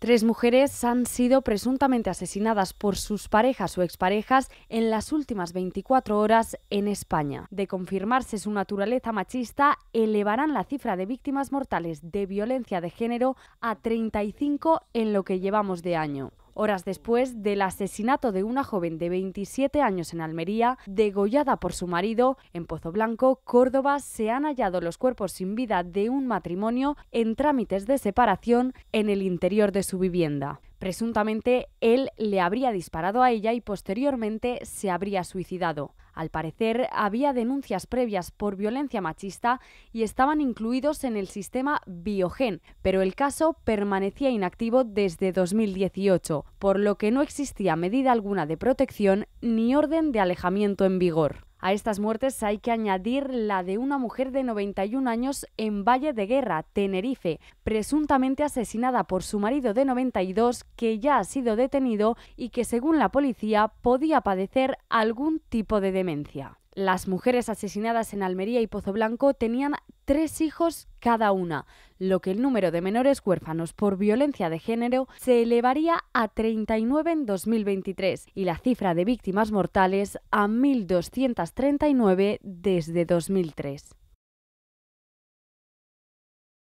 Tres mujeres han sido presuntamente asesinadas por sus parejas o exparejas en las últimas 24 horas en España. De confirmarse su naturaleza machista, elevarán la cifra de víctimas mortales de violencia de género a 35 en lo que llevamos de año horas después del asesinato de una joven de 27 años en Almería, degollada por su marido. En Pozo Blanco, Córdoba, se han hallado los cuerpos sin vida de un matrimonio en trámites de separación en el interior de su vivienda. Presuntamente, él le habría disparado a ella y posteriormente se habría suicidado. Al parecer, había denuncias previas por violencia machista y estaban incluidos en el sistema Biogen, pero el caso permanecía inactivo desde 2018, por lo que no existía medida alguna de protección ni orden de alejamiento en vigor. A estas muertes hay que añadir la de una mujer de 91 años en Valle de Guerra, Tenerife, presuntamente asesinada por su marido de 92 que ya ha sido detenido y que según la policía podía padecer algún tipo de demencia. Las mujeres asesinadas en Almería y Pozo Blanco tenían tres hijos cada una, lo que el número de menores huérfanos por violencia de género se elevaría a 39 en 2023 y la cifra de víctimas mortales a 1.239 desde 2003.